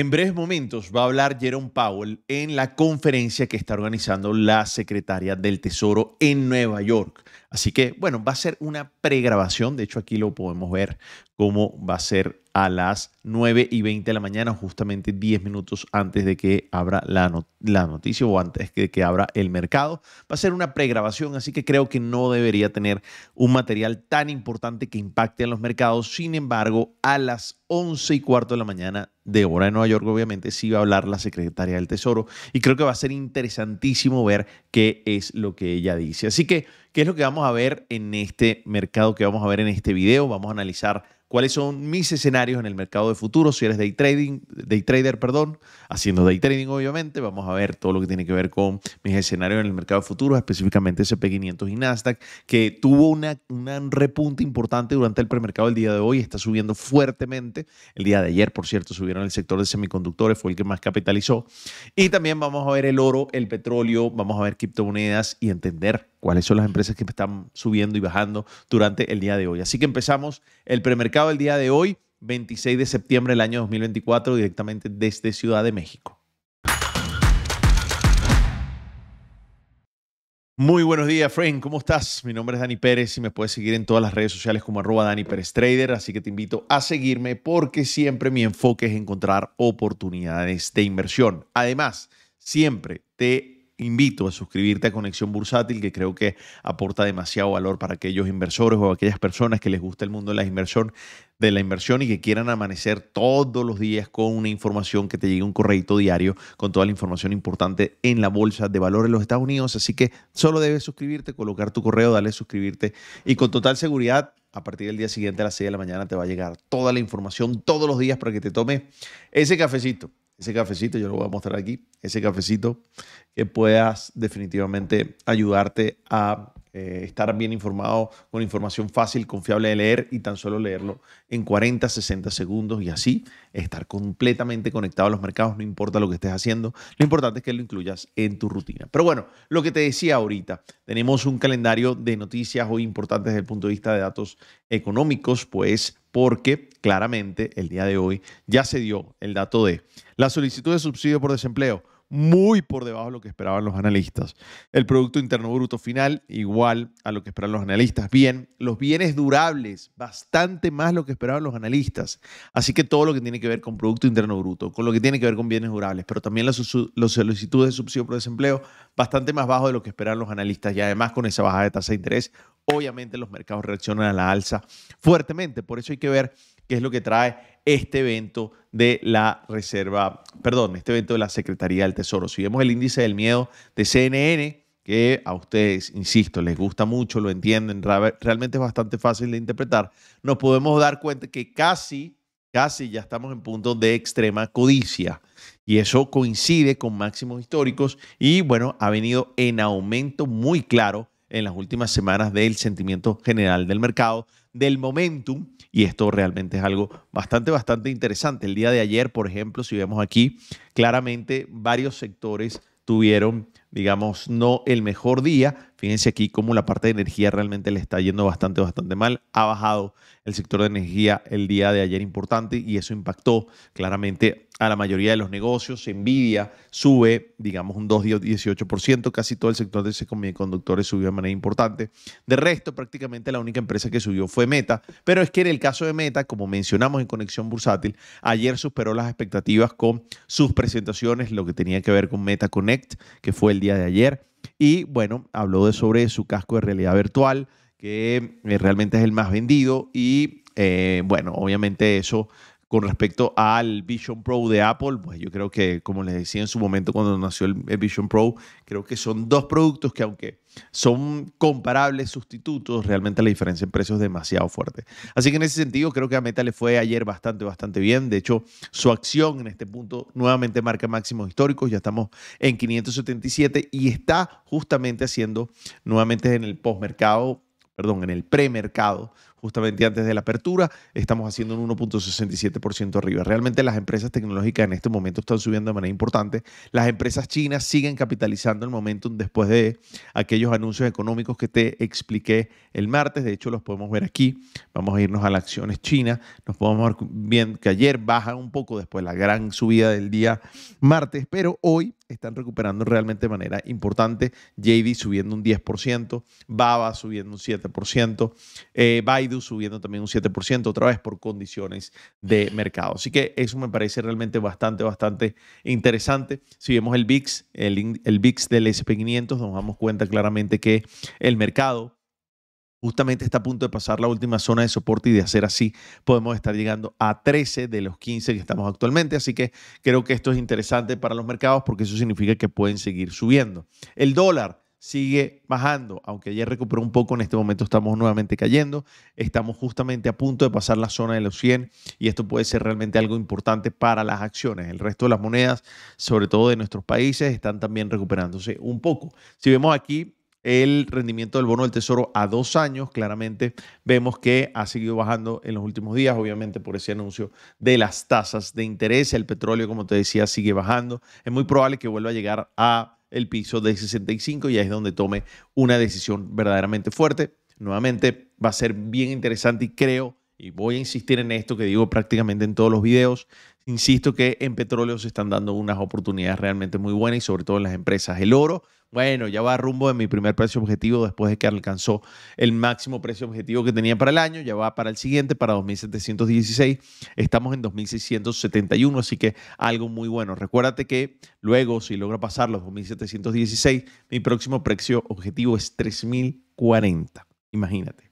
En breves momentos va a hablar Jerome Powell en la conferencia que está organizando la secretaria del Tesoro en Nueva York. Así que, bueno, va a ser una pregrabación. De hecho, aquí lo podemos ver cómo va a ser a las 9 y 20 de la mañana, justamente 10 minutos antes de que abra la, noticia o antes de que abra el mercado. Va a ser una pregrabación, así que creo que no debería tener un material tan importante que impacte en los mercados. Sin embargo, a las 11 y cuarto de la mañana de hora de Nueva York, obviamente, sí va a hablar la secretaria del Tesoro y creo que va a ser interesantísimo ver qué es lo que ella dice. Así que ¿Qué es lo que vamos a ver en este mercado que vamos a ver en este video? Vamos a analizar cuáles son mis escenarios en el mercado de futuro, si eres day trading, day trader, perdón, haciendo day trading obviamente, vamos a ver todo lo que tiene que ver con mis escenarios en el mercado de futuro, específicamente SP500 y Nasdaq, que tuvo una, una repunte importante durante el premercado el día de hoy, está subiendo fuertemente, el día de ayer, por cierto, subieron el sector de semiconductores, fue el que más capitalizó, y también vamos a ver el oro, el petróleo, vamos a ver criptomonedas y entender cuáles son las empresas que están subiendo y bajando durante el día de hoy. Así que empezamos el premercado el día de hoy, 26 de septiembre del año 2024, directamente desde Ciudad de México. Muy buenos días, Frank. ¿Cómo estás? Mi nombre es Dani Pérez y me puedes seguir en todas las redes sociales como arroba Dani Pérez Trader. Así que te invito a seguirme porque siempre mi enfoque es encontrar oportunidades de inversión. Además, siempre te invito a suscribirte a Conexión Bursátil, que creo que aporta demasiado valor para aquellos inversores o aquellas personas que les gusta el mundo de la inversión, de la inversión y que quieran amanecer todos los días con una información que te llegue un correo diario con toda la información importante en la bolsa de valores de los Estados Unidos. Así que solo debes suscribirte, colocar tu correo, darle suscribirte y con total seguridad a partir del día siguiente a las 6 de la mañana te va a llegar toda la información todos los días para que te tome ese cafecito ese cafecito, yo lo voy a mostrar aquí, ese cafecito que puedas definitivamente ayudarte a eh, estar bien informado con información fácil, confiable de leer y tan solo leerlo en 40, 60 segundos y así estar completamente conectado a los mercados, no importa lo que estés haciendo, lo importante es que lo incluyas en tu rutina. Pero bueno, lo que te decía ahorita, tenemos un calendario de noticias hoy importantes desde el punto de vista de datos económicos, pues porque claramente el día de hoy ya se dio el dato de la solicitud de subsidio por desempleo muy por debajo de lo que esperaban los analistas. El Producto Interno Bruto final, igual a lo que esperaban los analistas. Bien, los bienes durables, bastante más lo que esperaban los analistas. Así que todo lo que tiene que ver con Producto Interno Bruto, con lo que tiene que ver con bienes durables, pero también las, solicitudes de subsidio por desempleo, bastante más bajo de lo que esperaban los analistas. Y además con esa bajada de tasa de interés, obviamente los mercados reaccionan a la alza fuertemente. Por eso hay que ver que es lo que trae este evento de la Reserva, perdón, este evento de la Secretaría del Tesoro. Si vemos el índice del miedo de CNN, que a ustedes, insisto, les gusta mucho, lo entienden, realmente es bastante fácil de interpretar, nos podemos dar cuenta que casi, casi ya estamos en punto de extrema codicia. Y eso coincide con máximos históricos y bueno, ha venido en aumento muy claro en las últimas semanas del sentimiento general del mercado, del momentum y esto realmente es algo bastante, bastante interesante. El día de ayer, por ejemplo, si vemos aquí, claramente varios sectores tuvieron, digamos, no el mejor día, Fíjense aquí cómo la parte de energía realmente le está yendo bastante, bastante mal. Ha bajado el sector de energía el día de ayer importante y eso impactó claramente a la mayoría de los negocios. envidia, sube, digamos, un 2,18%. Casi todo el sector de semiconductores subió de manera importante. De resto, prácticamente la única empresa que subió fue Meta. Pero es que en el caso de Meta, como mencionamos en Conexión Bursátil, ayer superó las expectativas con sus presentaciones, lo que tenía que ver con Meta Connect, que fue el día de ayer y bueno, habló de sobre su casco de realidad virtual, que eh, realmente es el más vendido. Y eh, bueno, obviamente eso con respecto al Vision Pro de Apple, pues yo creo que, como les decía en su momento cuando nació el Vision Pro, creo que son dos productos que aunque son comparables sustitutos, realmente la diferencia en precios es demasiado fuerte. Así que en ese sentido, creo que a Meta le fue ayer bastante, bastante bien. De hecho, su acción en este punto nuevamente marca máximos históricos. Ya estamos en 577 y está justamente haciendo nuevamente en el postmercado, perdón, en el premercado justamente antes de la apertura, estamos haciendo un 1.67% arriba. Realmente las empresas tecnológicas en este momento están subiendo de manera importante. Las empresas chinas siguen capitalizando el momentum después de aquellos anuncios económicos que te expliqué el martes. De hecho, los podemos ver aquí. Vamos a irnos a las acciones chinas. Nos podemos ver bien que ayer baja un poco después de la gran subida del día martes, pero hoy están recuperando realmente de manera importante. JD subiendo un 10%, Baba subiendo un 7%, eh, Baidu subiendo también un 7%, otra vez por condiciones de mercado. Así que eso me parece realmente bastante, bastante interesante. Si vemos el BIX, el, el VIX del SP500, nos damos cuenta claramente que el mercado justamente está a punto de pasar la última zona de soporte y de hacer así podemos estar llegando a 13 de los 15 que estamos actualmente. Así que creo que esto es interesante para los mercados porque eso significa que pueden seguir subiendo. El dólar sigue bajando, aunque ayer recuperó un poco, en este momento estamos nuevamente cayendo, estamos justamente a punto de pasar la zona de los 100 y esto puede ser realmente algo importante para las acciones. El resto de las monedas, sobre todo de nuestros países, están también recuperándose un poco. Si vemos aquí el rendimiento del bono del tesoro a dos años. Claramente vemos que ha seguido bajando en los últimos días, obviamente por ese anuncio de las tasas de interés. El petróleo, como te decía, sigue bajando. Es muy probable que vuelva a llegar a el piso de 65 y ahí es donde tome una decisión verdaderamente fuerte. Nuevamente va a ser bien interesante y creo, y voy a insistir en esto que digo prácticamente en todos los videos, insisto que en petróleo se están dando unas oportunidades realmente muy buenas y sobre todo en las empresas. El oro bueno, ya va rumbo de mi primer precio objetivo después de que alcanzó el máximo precio objetivo que tenía para el año, ya va para el siguiente, para 2716, estamos en 2671, así que algo muy bueno. Recuérdate que luego, si logra pasar los 2716, mi próximo precio objetivo es 3040, imagínate.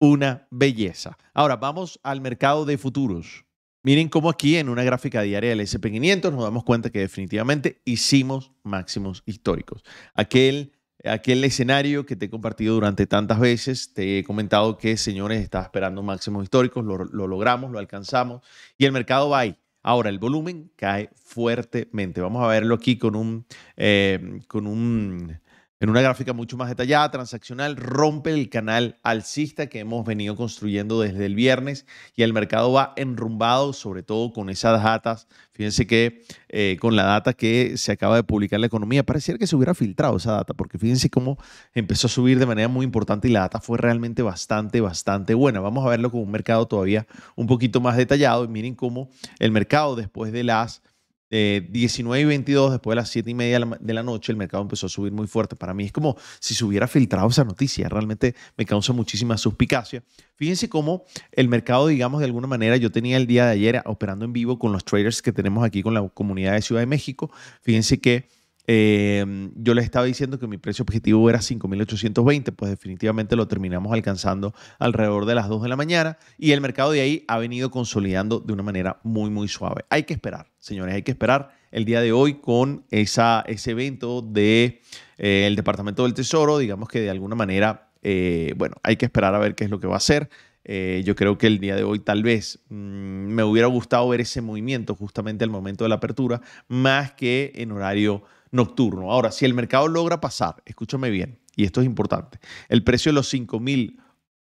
Una belleza. Ahora vamos al mercado de futuros. Miren cómo aquí en una gráfica diaria del SP500 nos damos cuenta que definitivamente hicimos máximos históricos. Aquel, aquel escenario que te he compartido durante tantas veces, te he comentado que, señores, estaba esperando máximos históricos, lo, logramos, lo alcanzamos y el mercado va ahí. Ahora, el volumen cae fuertemente. Vamos a verlo aquí con un, eh, con un en una gráfica mucho más detallada, transaccional, rompe el canal alcista que hemos venido construyendo desde el viernes y el mercado va enrumbado, sobre todo con esas datas. Fíjense que eh, con la data que se acaba de publicar la economía, pareciera que se hubiera filtrado esa data, porque fíjense cómo empezó a subir de manera muy importante y la data fue realmente bastante, bastante buena. Vamos a verlo con un mercado todavía un poquito más detallado y miren cómo el mercado después de las eh, 19 y 22, después de las 7 y media de la noche, el mercado empezó a subir muy fuerte. Para mí es como si se hubiera filtrado esa noticia. Realmente me causa muchísima suspicacia. Fíjense cómo el mercado, digamos, de alguna manera, yo tenía el día de ayer eh, operando en vivo con los traders que tenemos aquí con la comunidad de Ciudad de México. Fíjense que Em, yo les estaba diciendo que mi precio objetivo era 5.820, pues definitivamente lo terminamos alcanzando alrededor de las 2 de la mañana y el mercado de ahí ha venido consolidando de una manera muy, muy suave. Hay que esperar, señores, hay que esperar el día de hoy con esa, ese evento del de, eh, Departamento del Tesoro, digamos que de alguna manera, eh, bueno, hay que esperar a ver qué es lo que va a hacer. Eh, yo creo que el día de hoy tal vez mm, me hubiera gustado ver ese movimiento justamente al momento de la apertura, más que en horario nocturno. Ahora, si el mercado logra pasar, escúchame bien, y esto es importante, el precio de los 5.815,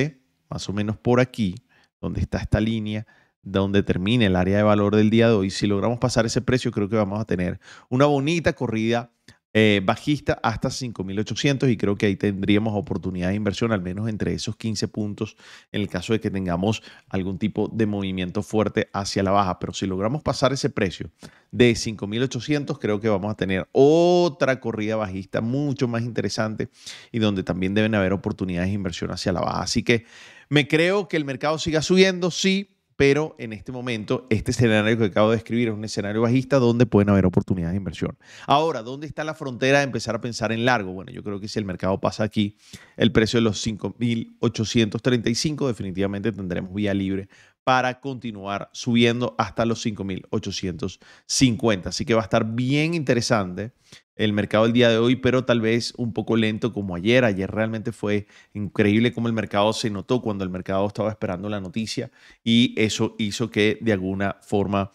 eh, más o menos por aquí, donde está esta línea, donde termina el área de valor del día de hoy, si logramos pasar ese precio, creo que vamos a tener una bonita corrida eh, bajista hasta 5.800 y creo que ahí tendríamos oportunidad de inversión, al menos entre esos 15 puntos, en el caso de que tengamos algún tipo de movimiento fuerte hacia la baja. Pero si logramos pasar ese precio de 5.800, creo que vamos a tener otra corrida bajista mucho más interesante y donde también deben haber oportunidades de inversión hacia la baja. Así que me creo que el mercado siga subiendo, sí pero en este momento este escenario que acabo de describir es un escenario bajista donde pueden haber oportunidades de inversión. Ahora, ¿dónde está la frontera de empezar a pensar en largo? Bueno, yo creo que si el mercado pasa aquí, el precio de los 5.835 definitivamente tendremos vía libre para continuar subiendo hasta los 5.850. Así que va a estar bien interesante el mercado el día de hoy, pero tal vez un poco lento como ayer. Ayer realmente fue increíble cómo el mercado se notó cuando el mercado estaba esperando la noticia y eso hizo que de alguna forma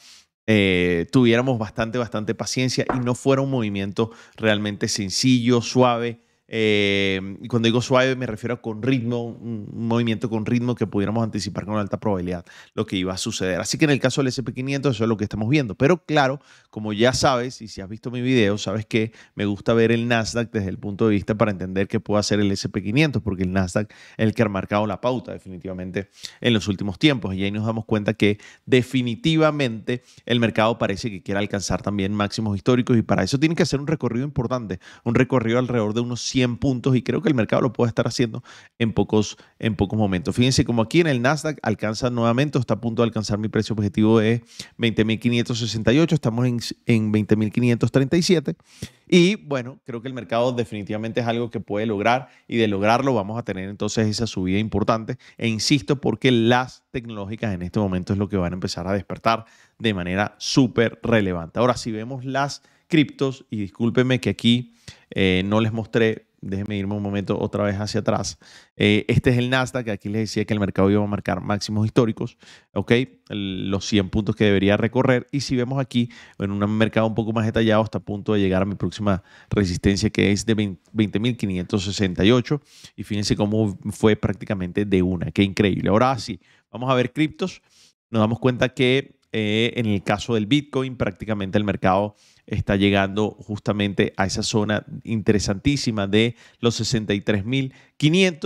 eh, tuviéramos bastante, bastante paciencia y no fuera un movimiento realmente sencillo, suave eh, y cuando digo suave me refiero a con ritmo, un movimiento con ritmo que pudiéramos anticipar con alta probabilidad lo que iba a suceder. Así que en el caso del SP500 eso es lo que estamos viendo. Pero claro, como ya sabes y si has visto mi video, sabes que me gusta ver el Nasdaq desde el punto de vista para entender qué puede hacer el SP500, porque el Nasdaq es el que ha marcado la pauta definitivamente en los últimos tiempos. Y ahí nos damos cuenta que definitivamente el mercado parece que quiere alcanzar también máximos históricos y para eso tiene que hacer un recorrido importante, un recorrido alrededor de unos 100 puntos y creo que el mercado lo puede estar haciendo en pocos, en pocos momentos. Fíjense como aquí en el Nasdaq alcanza nuevamente, está a punto de alcanzar mi precio objetivo de 20.568, estamos en, 20.537 y bueno, creo que el mercado definitivamente es algo que puede lograr y de lograrlo vamos a tener entonces esa subida importante e insisto porque las tecnológicas en este momento es lo que van a empezar a despertar de manera súper relevante. Ahora si vemos las criptos y discúlpenme que aquí eh, no les mostré déjeme irme un momento otra vez hacia atrás. Eh, este es el Nasdaq, aquí les decía que el mercado iba a marcar máximos históricos, ¿ok? Los 100 puntos que debería recorrer. Y si vemos aquí, en un mercado un poco más detallado, hasta a punto de llegar a mi próxima resistencia, que es de 20.568. y fíjense cómo fue prácticamente de una, qué increíble. Ahora sí, vamos a ver criptos. Nos damos cuenta que eh, en el caso del Bitcoin, prácticamente el mercado está llegando justamente a esa zona interesantísima de los 63.500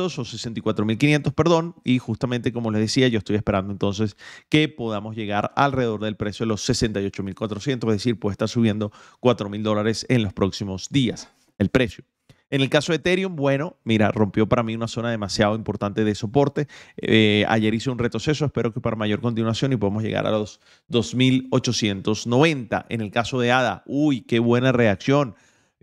o 64.500, perdón, y justamente como les decía, yo estoy esperando entonces que podamos llegar alrededor del precio de los 68.400, es decir, puede estar subiendo 4.000 dólares en los próximos días el precio. En el caso de Ethereum, bueno, mira, rompió para mí una zona demasiado importante de soporte. Eh, ayer hice un retroceso, espero que para mayor continuación y podemos llegar a los 2.890. En el caso de ADA, uy, qué buena reacción.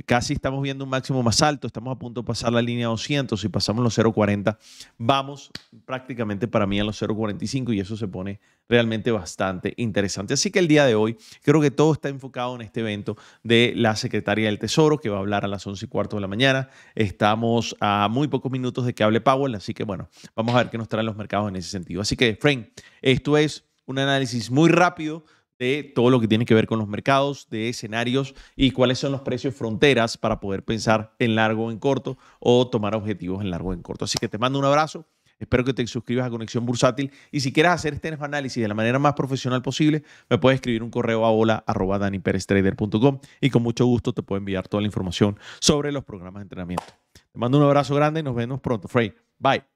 Casi estamos viendo un máximo más alto, estamos a punto de pasar la línea 200, si pasamos los 0,40, vamos prácticamente para mí a los 0,45 y eso se pone realmente bastante interesante. Así que el día de hoy creo que todo está enfocado en este evento de la Secretaría del Tesoro que va a hablar a las 11 y cuarto de la mañana. Estamos a muy pocos minutos de que hable Powell, así que bueno, vamos a ver qué nos traen los mercados en ese sentido. Así que, Frank, esto es un análisis muy rápido de todo lo que tiene que ver con los mercados, de escenarios y cuáles son los precios fronteras para poder pensar en largo o en corto o tomar objetivos en largo o en corto. Así que te mando un abrazo. Espero que te suscribas a Conexión Bursátil y si quieres hacer este análisis de la manera más profesional posible, me puedes escribir un correo a hola@daniperestrader.com y con mucho gusto te puedo enviar toda la información sobre los programas de entrenamiento. Te mando un abrazo grande y nos vemos pronto, Bye.